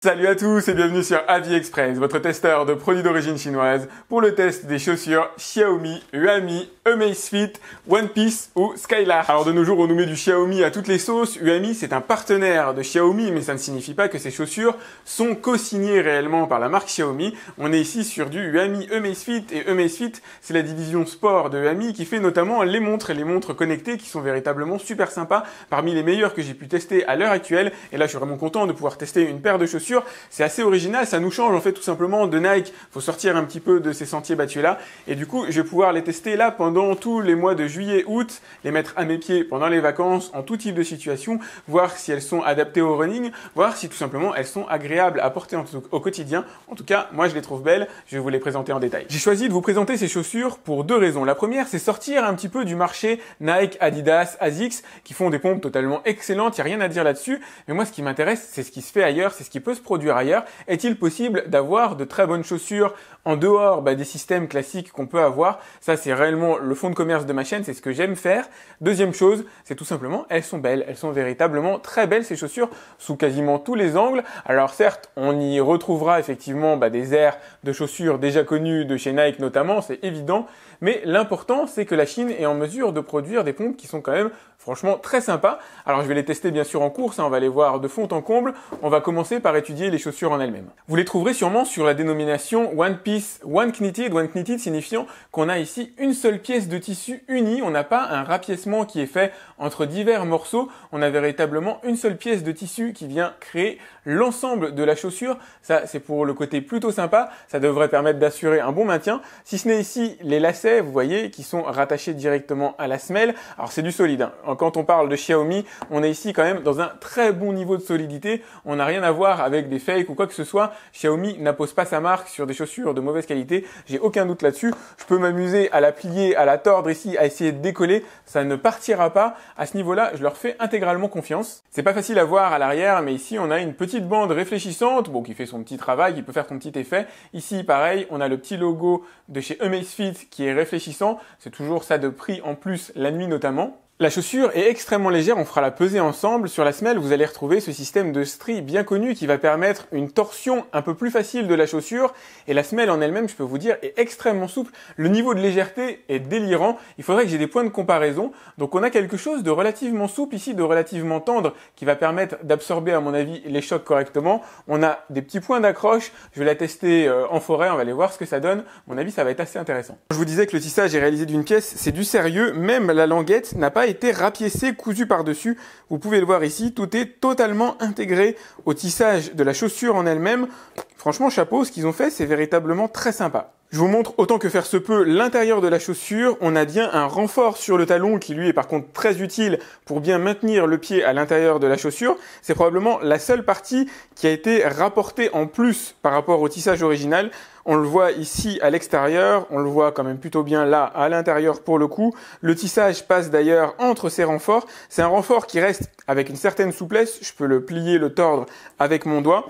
Salut à tous et bienvenue sur Express, votre testeur de produits d'origine chinoise pour le test des chaussures Xiaomi, UAMI, Amazfit, One Piece ou Skylar. Alors de nos jours, on nous met du Xiaomi à toutes les sauces. UAMI c'est un partenaire de Xiaomi, mais ça ne signifie pas que ces chaussures sont co-signées réellement par la marque Xiaomi. On est ici sur du UAMI Amazfit et Amazfit, c'est la division sport de UAMI qui fait notamment les montres et les montres connectées qui sont véritablement super sympas, parmi les meilleures que j'ai pu tester à l'heure actuelle. Et là, je suis vraiment content de pouvoir tester une paire de chaussures c'est assez original, ça nous change en fait tout simplement de Nike. Faut sortir un petit peu de ces sentiers battus là. Et du coup, je vais pouvoir les tester là pendant tous les mois de juillet, août, les mettre à mes pieds pendant les vacances, en tout type de situation, voir si elles sont adaptées au running, voir si tout simplement elles sont agréables à porter en au quotidien. En tout cas, moi je les trouve belles, je vais vous les présenter en détail. J'ai choisi de vous présenter ces chaussures pour deux raisons. La première, c'est sortir un petit peu du marché Nike, Adidas, ASICS, qui font des pompes totalement excellentes, il n'y a rien à dire là-dessus. Mais moi, ce qui m'intéresse, c'est ce qui se fait ailleurs, c'est ce qui peut se produire ailleurs Est-il possible d'avoir de très bonnes chaussures en dehors bah, des systèmes classiques qu'on peut avoir. Ça, c'est réellement le fond de commerce de ma chaîne, c'est ce que j'aime faire. Deuxième chose, c'est tout simplement, elles sont belles. Elles sont véritablement très belles, ces chaussures, sous quasiment tous les angles. Alors certes, on y retrouvera effectivement bah, des airs de chaussures déjà connues de chez Nike notamment, c'est évident. Mais l'important, c'est que la Chine est en mesure de produire des pompes qui sont quand même franchement très sympas. Alors je vais les tester bien sûr en course, hein, on va les voir de fond en comble. On va commencer par étudier les chaussures en elles-mêmes. Vous les trouverez sûrement sur la dénomination One Piece One Knitted, One Knitted signifiant qu'on a ici une seule pièce de tissu unie, on n'a pas un rapiècement qui est fait entre divers morceaux, on a véritablement une seule pièce de tissu qui vient créer l'ensemble de la chaussure. Ça, c'est pour le côté plutôt sympa, ça devrait permettre d'assurer un bon maintien. Si ce n'est ici les lacets, vous voyez, qui sont rattachés directement à la semelle. Alors c'est du solide. Hein. Quand on parle de Xiaomi, on est ici quand même dans un très bon niveau de solidité. On n'a rien à voir avec des fakes ou quoi que ce soit. Xiaomi n'impose pas sa marque sur des chaussures de mauvaise qualité. J'ai aucun doute là-dessus. Je peux m'amuser à la plier, à la tordre ici, à essayer de décoller. Ça ne partira pas. À ce niveau-là, je leur fais intégralement confiance. C'est pas facile à voir à l'arrière, mais ici, on a une petite bande réfléchissante, bon, qui fait son petit travail, qui peut faire son petit effet. Ici, pareil, on a le petit logo de chez Amazfit qui est réfléchissant. C'est toujours ça de prix en plus, la nuit notamment. La chaussure est extrêmement légère, on fera la peser ensemble. Sur la semelle, vous allez retrouver ce système de strie bien connu qui va permettre une torsion un peu plus facile de la chaussure. Et la semelle en elle-même, je peux vous dire, est extrêmement souple. Le niveau de légèreté est délirant. Il faudrait que j'ai des points de comparaison. Donc on a quelque chose de relativement souple ici, de relativement tendre, qui va permettre d'absorber, à mon avis, les chocs correctement. On a des petits points d'accroche. Je vais la tester euh, en forêt, on va aller voir ce que ça donne. À mon avis, ça va être assez intéressant. Je vous disais que le tissage est réalisé d'une pièce, c'est du sérieux. Même la languette n'a pas été rapiécé, cousu par-dessus. Vous pouvez le voir ici, tout est totalement intégré au tissage de la chaussure en elle-même. Franchement, chapeau, ce qu'ils ont fait, c'est véritablement très sympa. Je vous montre autant que faire se peut l'intérieur de la chaussure. On a bien un renfort sur le talon qui lui est par contre très utile pour bien maintenir le pied à l'intérieur de la chaussure. C'est probablement la seule partie qui a été rapportée en plus par rapport au tissage original. On le voit ici à l'extérieur, on le voit quand même plutôt bien là à l'intérieur pour le coup. Le tissage passe d'ailleurs entre ces renforts. C'est un renfort qui reste avec une certaine souplesse. Je peux le plier, le tordre avec mon doigt.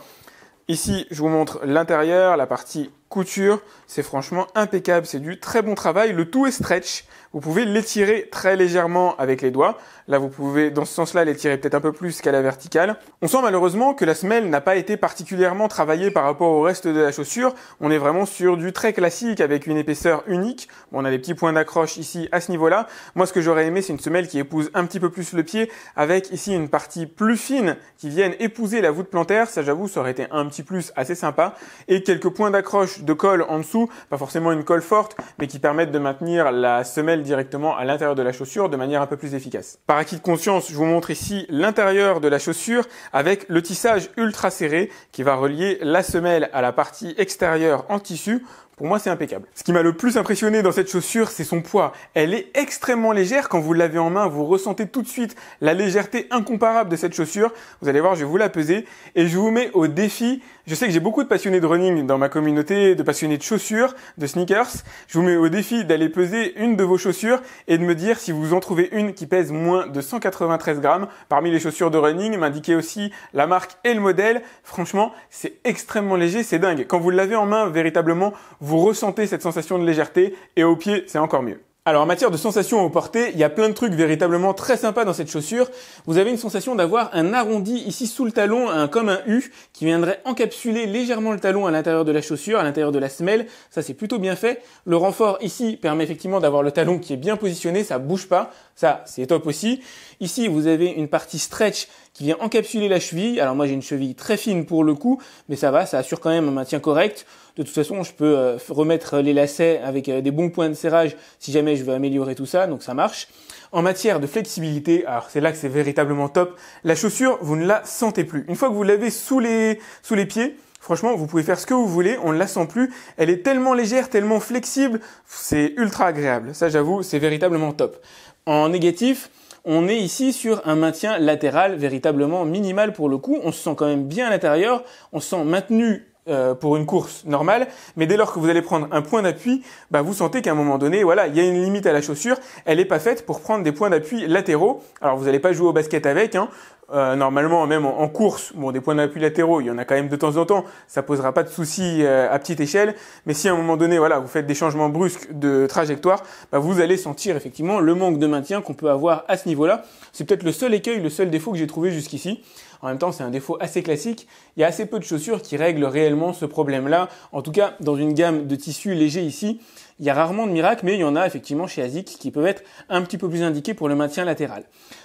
Ici, je vous montre l'intérieur, la partie couture. C'est franchement impeccable, c'est du très bon travail. Le tout est stretch. Vous pouvez l'étirer très légèrement avec les doigts. Là, vous pouvez, dans ce sens-là, l'étirer peut-être un peu plus qu'à la verticale. On sent malheureusement que la semelle n'a pas été particulièrement travaillée par rapport au reste de la chaussure. On est vraiment sur du très classique avec une épaisseur unique. on a des petits points d'accroche ici à ce niveau-là. Moi, ce que j'aurais aimé, c'est une semelle qui épouse un petit peu plus le pied avec ici une partie plus fine qui vienne épouser la voûte plantaire. Ça, j'avoue, ça aurait été un petit plus assez sympa. Et quelques points d'accroche de colle en dessous, pas forcément une colle forte, mais qui permettent de maintenir la semelle directement à l'intérieur de la chaussure de manière un peu plus efficace. Par acquis de conscience, je vous montre ici l'intérieur de la chaussure avec le tissage ultra serré qui va relier la semelle à la partie extérieure en tissu pour moi, c'est impeccable. Ce qui m'a le plus impressionné dans cette chaussure, c'est son poids. Elle est extrêmement légère. Quand vous l'avez en main, vous ressentez tout de suite la légèreté incomparable de cette chaussure. Vous allez voir, je vais vous la peser et je vous mets au défi je sais que j'ai beaucoup de passionnés de running dans ma communauté, de passionnés de chaussures, de sneakers. Je vous mets au défi d'aller peser une de vos chaussures et de me dire si vous en trouvez une qui pèse moins de 193 grammes. Parmi les chaussures de running, m'indiquez aussi la marque et le modèle. Franchement, c'est extrêmement léger, c'est dingue. Quand vous l'avez en main, véritablement, vous ressentez cette sensation de légèreté et au pied, c'est encore mieux. Alors en matière de sensation au porté, il y a plein de trucs véritablement très sympas dans cette chaussure. Vous avez une sensation d'avoir un arrondi ici sous le talon, un, comme un U, qui viendrait encapsuler légèrement le talon à l'intérieur de la chaussure, à l'intérieur de la semelle. Ça c'est plutôt bien fait. Le renfort ici permet effectivement d'avoir le talon qui est bien positionné, ça bouge pas. Ça, c'est top aussi. Ici, vous avez une partie stretch qui vient encapsuler la cheville. Alors moi, j'ai une cheville très fine pour le coup, mais ça va, ça assure quand même un maintien correct. De toute façon, je peux euh, remettre les lacets avec euh, des bons points de serrage si jamais je veux améliorer tout ça, donc ça marche. En matière de flexibilité, alors c'est là que c'est véritablement top, la chaussure, vous ne la sentez plus. Une fois que vous l'avez sous les, sous les pieds, Franchement, vous pouvez faire ce que vous voulez, on ne la sent plus. Elle est tellement légère, tellement flexible, c'est ultra agréable. Ça, j'avoue, c'est véritablement top. En négatif, on est ici sur un maintien latéral véritablement minimal pour le coup. On se sent quand même bien à l'intérieur, on se sent maintenu euh, pour une course normale, mais dès lors que vous allez prendre un point d'appui, bah, vous sentez qu'à un moment donné, voilà, il y a une limite à la chaussure, elle n'est pas faite pour prendre des points d'appui latéraux. Alors vous n'allez pas jouer au basket avec, hein, euh, normalement, même en, course, bon, des points d'appui latéraux, il y en a quand même de temps en temps, ça posera pas de soucis euh, à petite échelle. Mais si à un moment donné, voilà, vous faites des changements brusques de trajectoire, bah, vous allez sentir effectivement le manque de maintien qu'on peut avoir à ce niveau-là. C'est peut-être le seul écueil, le seul défaut que j'ai trouvé jusqu'ici. En même temps, c'est un défaut assez classique. Il y a assez peu de chaussures qui règlent réellement ce problème-là. En tout cas, dans une gamme de tissus légers ici, il y a rarement de miracles, mais il y en a effectivement chez ASIC qui peuvent être un petit peu plus indiqués pour le maintien latéral.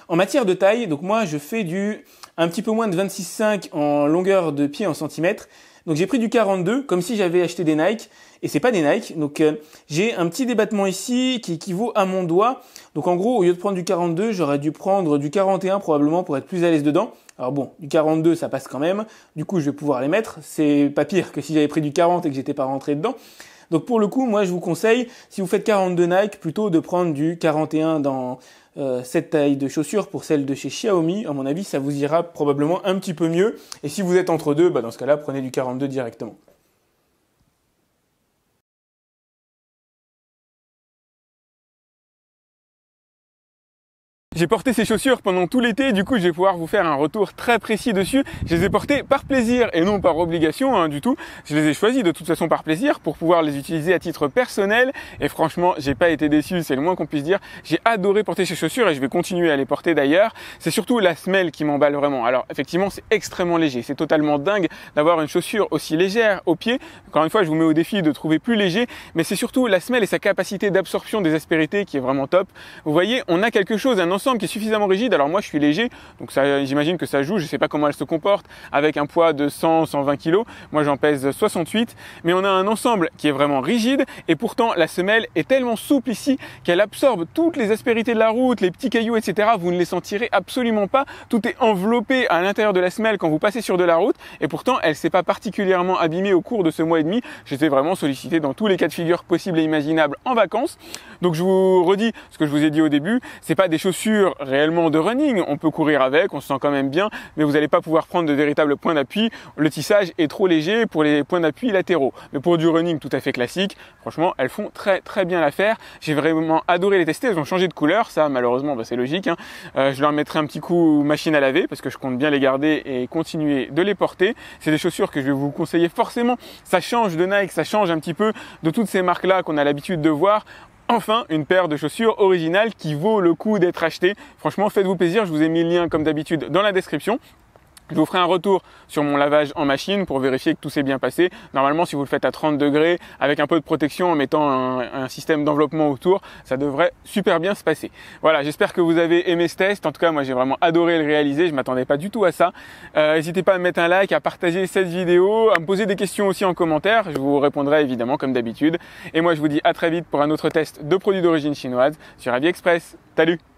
En matière de taille, donc moi je fais du un petit peu moins de 26,5 en longueur de pied en centimètres donc j'ai pris du 42 comme si j'avais acheté des Nike et c'est pas des Nike. Donc euh, j'ai un petit débattement ici qui équivaut à mon doigt. Donc en gros, au lieu de prendre du 42, j'aurais dû prendre du 41 probablement pour être plus à l'aise dedans. Alors bon, du 42 ça passe quand même. Du coup, je vais pouvoir les mettre. C'est pas pire que si j'avais pris du 40 et que j'étais pas rentré dedans. Donc pour le coup, moi je vous conseille, si vous faites 42 Nike, plutôt de prendre du 41 dans euh, cette taille de chaussure pour celle de chez Xiaomi. À mon avis, ça vous ira probablement un petit peu mieux. Et si vous êtes entre deux, bah dans ce cas-là, prenez du 42 directement. J'ai porté ces chaussures pendant tout l'été, du coup je vais pouvoir vous faire un retour très précis dessus. Je les ai portées par plaisir et non par obligation hein, du tout. Je les ai choisies de toute façon par plaisir pour pouvoir les utiliser à titre personnel. Et franchement, j'ai pas été déçu, c'est le moins qu'on puisse dire. J'ai adoré porter ces chaussures et je vais continuer à les porter d'ailleurs. C'est surtout la semelle qui m'emballe vraiment. Alors effectivement, c'est extrêmement léger. C'est totalement dingue d'avoir une chaussure aussi légère au pied. Encore une fois, je vous mets au défi de trouver plus léger, mais c'est surtout la semelle et sa capacité d'absorption des aspérités qui est vraiment top. Vous voyez, on a quelque chose, un ensemble qui est suffisamment rigide. Alors moi, je suis léger, donc j'imagine que ça joue. Je ne sais pas comment elle se comporte avec un poids de 100, 120 kg. Moi, j'en pèse 68. Mais on a un ensemble qui est vraiment rigide et pourtant la semelle est tellement souple ici qu'elle absorbe toutes les aspérités de la route, les petits cailloux, etc. Vous ne les sentirez absolument pas. Tout est enveloppé à l'intérieur de la semelle quand vous passez sur de la route et pourtant elle ne s'est pas particulièrement abîmée au cours de ce mois et demi. J'étais vraiment sollicité dans tous les cas de figure possibles et imaginables en vacances. Donc je vous redis ce que je vous ai dit au début. ce n'est pas des chaussures réellement de running. On peut courir avec, on se sent quand même bien, mais vous n'allez pas pouvoir prendre de véritables points d'appui. Le tissage est trop léger pour les points d'appui latéraux. Mais pour du running tout à fait classique, franchement, elles font très très bien l'affaire. J'ai vraiment adoré les tester. Elles ont changé de couleur, ça malheureusement, bah, c'est logique. Hein. Euh, je leur mettrai un petit coup machine à laver parce que je compte bien les garder et continuer de les porter. C'est des chaussures que je vais vous conseiller forcément. Ça change de Nike, ça change un petit peu de toutes ces marques-là qu'on a l'habitude de voir enfin une paire de chaussures originales qui vaut le coup d'être achetée. Franchement, faites-vous plaisir, je vous ai mis le lien comme d'habitude dans la description. Je vous ferai un retour sur mon lavage en machine pour vérifier que tout s'est bien passé. Normalement, si vous le faites à 30 degrés, avec un peu de protection, en mettant un, système d'enveloppement autour, ça devrait super bien se passer. Voilà, j'espère que vous avez aimé ce test. En tout cas, moi, j'ai vraiment adoré le réaliser. Je m'attendais pas du tout à ça. Euh, n'hésitez pas à mettre un like, à partager cette vidéo, à me poser des questions aussi en commentaire. Je vous répondrai évidemment comme d'habitude. Et moi, je vous dis à très vite pour un autre test de produits d'origine chinoise sur AliExpress. Salut